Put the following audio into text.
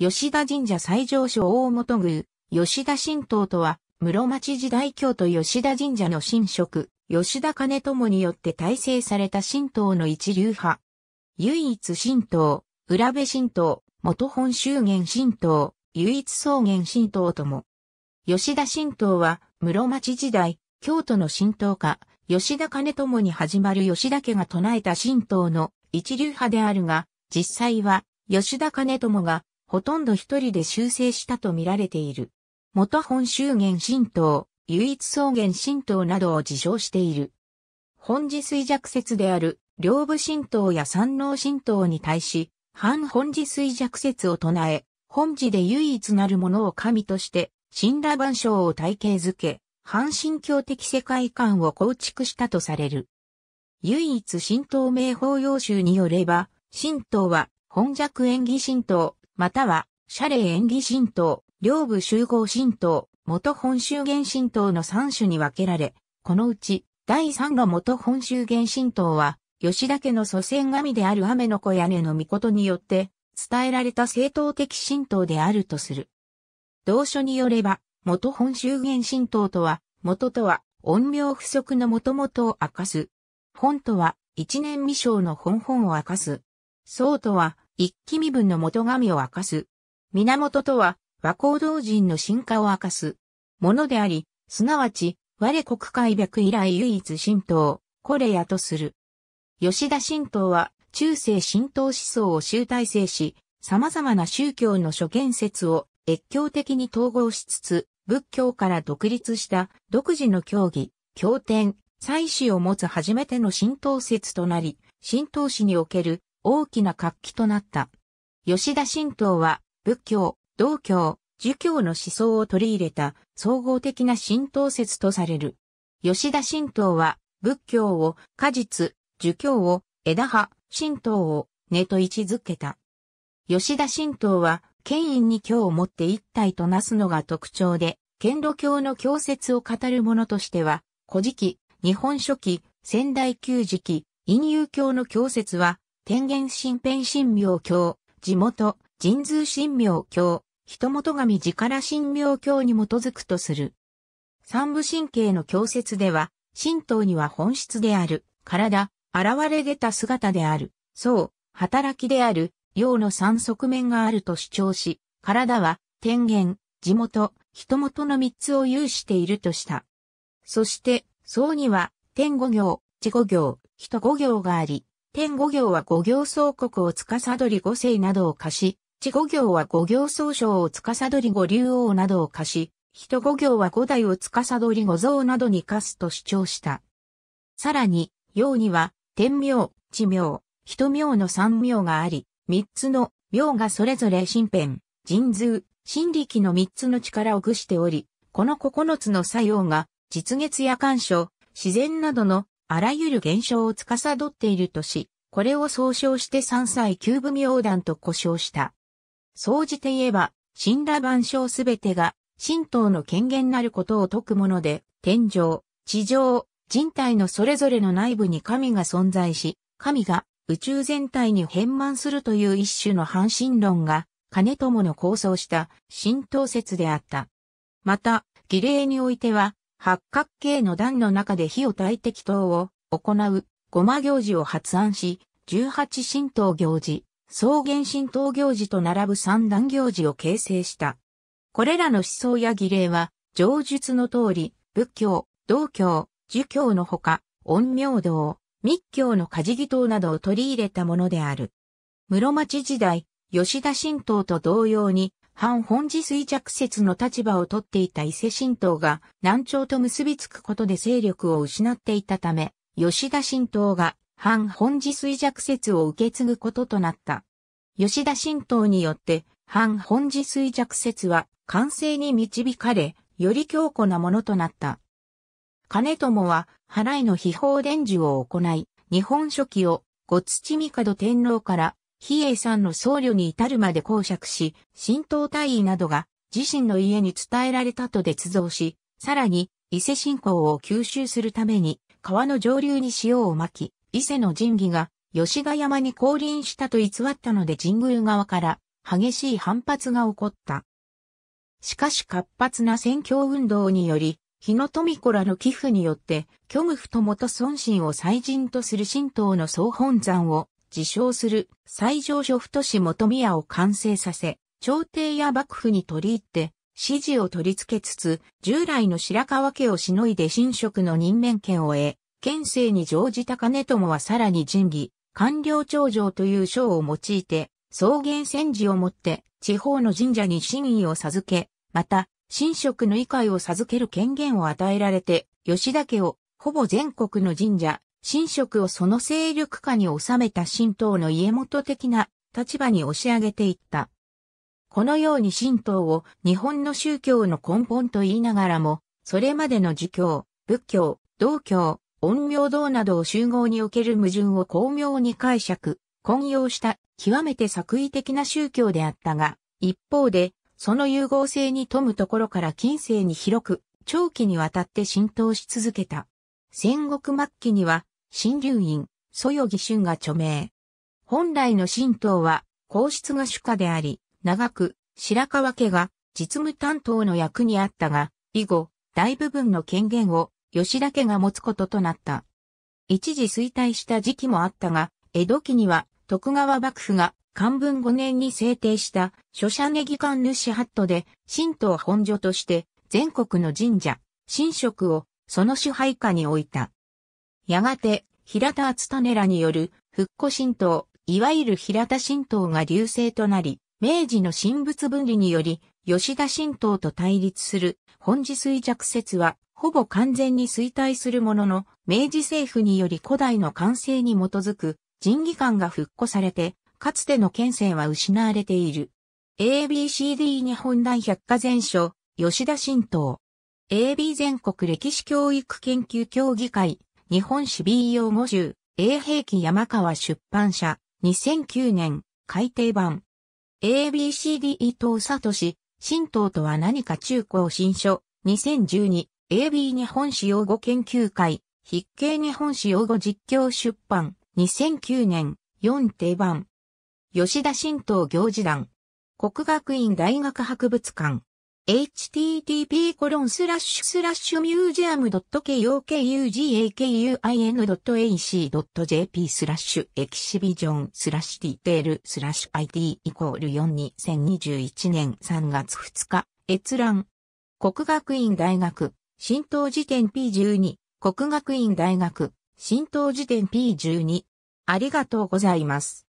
吉田神社最上所大本宮、吉田神道とは、室町時代京都吉田神社の神職、吉田兼友によって体制された神道の一流派。唯一神道、浦部神道、元本州元神道、唯一草原神道とも。吉田神道は、室町時代、京都の神道家、吉田兼友に始まる吉田家が唱えた神道の一流派であるが、実際は、吉田兼友がほとんど一人で修正したと見られている。元本州元神道、唯一草原神道などを自称している。本寺衰弱説である、両部神道や三能神道に対し、反本寺衰弱説を唱え、本寺で唯一なるものを神として、神羅万象を体系づけ、反神教的世界観を構築したとされる。唯一神道名法要集によれば、神道は、本弱演技神道、または、謝礼演技神道、両部集合神道、元本州原神道の3種に分けられ、このうち、第3の元本州原神道は、吉田家の祖先神である雨の子屋根の御事によって、伝えられた正当的神道であるとする。同書によれば、元本州原神道とは、元とは、恩名不足の元々を明かす。本とは、一年未章の本本を明かす。僧とは、一気身分の元神を明かす。源とは、和光道人の進化を明かす。ものであり、すなわち、我国開白以来唯一神道、コレやとする。吉田神道は、中世神道思想を集大成し、様々な宗教の諸言説を越境的に統合しつつ、仏教から独立した独自の教義、経典、祭祀を持つ初めての神道説となり、神道史における大きな活気となった。吉田神道は仏教、道教、儒教の思想を取り入れた総合的な神道説とされる。吉田神道は仏教を果実、儒教を枝葉、神道を根と位置づけた。吉田神道は権威に教を持って一体となすのが特徴で、剣道教の教説を語る者としては、古事記、日本書紀、仙台旧時期、陰遊教の教説は、天元神変神明教、地元、神通神明教、人元神力神明教に基づくとする。三部神経の教説では、神道には本質である、体、現れ出た姿である、そう、働きである、陽の三側面があると主張し、体は、天元、地元、人元の三つを有しているとした。そして、僧には、天五行、地五行、人五行があり、天五行は五行総国を司り五世などを貸し、地五行は五行総将を司り五竜王などを貸し、人五行は五代を司り五像などに貸すと主張した。さらに、陽には、天名、地名、人名の三名があり、三つの名がそれぞれ身辺、神通、神力の三つの力を具しており、この九つの作用が、実月や干渉、自然などのあらゆる現象を司っているとし、これを総称して三歳九部妙断と呼称した。総じて言えば、神羅万象すべてが、神道の権限なることを説くもので、天上、地上、人体のそれぞれの内部に神が存在し、神が宇宙全体に変満するという一種の半神論が、金友の構想した神道説であった。また、儀礼においては、八角形の段の中で火を焚いて祈祷を行う、ごま行事を発案し、十八神道行事、草原神道行事と並ぶ三段行事を形成した。これらの思想や儀礼は、上述の通り、仏教、道教、儒教のほか、陰陽道、密教の家事儀等などを取り入れたものである。室町時代、吉田神道と同様に、反本寺衰弱説の立場をとっていた伊勢神道が南朝と結びつくことで勢力を失っていたため、吉田神道が反本寺衰弱説を受け継ぐこととなった。吉田神道によって反本寺衰弱説は完成に導かれ、より強固なものとなった。金友は、払いの秘宝伝授を行い、日本書紀を、ご土帝天皇から比叡山の僧侶に至るまで公爵し、神道大尉などが自身の家に伝えられたと絶造し、さらに伊勢信仰を吸収するために川の上流に塩をまき、伊勢の神器が吉賀山に降臨したと偽ったので神宮側から激しい反発が起こった。しかし活発な宣教運動により、日野富子らの寄付によって、虚無不と元尊心を祭神とする神道の総本山を自称する上所諸都市元宮を完成させ、朝廷や幕府に取り入って、指示を取り付けつつ、従来の白川家をしのいで神職の任免権を得、県政に乗じた金友はさらに仁義、官僚長城という章を用いて、草原戦時をもって地方の神社に真意を授け、また、神職の異会を授ける権限を与えられて、吉田家をほぼ全国の神社、神職をその勢力下に収めた神道の家元的な立場に押し上げていった。このように神道を日本の宗教の根本と言いながらも、それまでの儒教、仏教、道教、陰陽道などを集合における矛盾を巧妙に解釈、混用した極めて作為的な宗教であったが、一方で、その融合性に富むところから近世に広く、長期にわたって浸透し続けた。戦国末期には、新流院、そよぎ春が著名。本来の神道は、皇室が主家であり、長く、白川家が実務担当の役にあったが、以後、大部分の権限を吉田家が持つこととなった。一時衰退した時期もあったが、江戸期には徳川幕府が漢文5年に制定した書者ネギ官主ハットで神道本所として全国の神社、神職をその支配下に置いた。やがて、平田厚種らによる復古神道、いわゆる平田神道が流星となり、明治の神仏分離により、吉田神道と対立する本次衰弱説は、ほぼ完全に衰退するものの、明治政府により古代の完成に基づく人技官が復古されて、かつての県政は失われている。ABCD 日本大百科全書、吉田神道。AB 全国歴史教育研究協議会、日本史 B 用語集、A 兵器山川出版社、2009年、改訂版。ABCD 伊藤聡、新党とは何か中高新書、2012、AB 日本史用語研究会、筆記日本史用語実況出版、2009年、4定版。吉田新党行事団。国学院大学博物館。http コロンスラッシュスラッシュミュージアム .kugakuin.ac.jp スラッシュエキシビジョンスラッシュディテールスラッシュ IT イコール4 2021年3月2日閲覧国学院大学新東辞典 P12 国学院大学新東辞典 P12 ありがとうございます。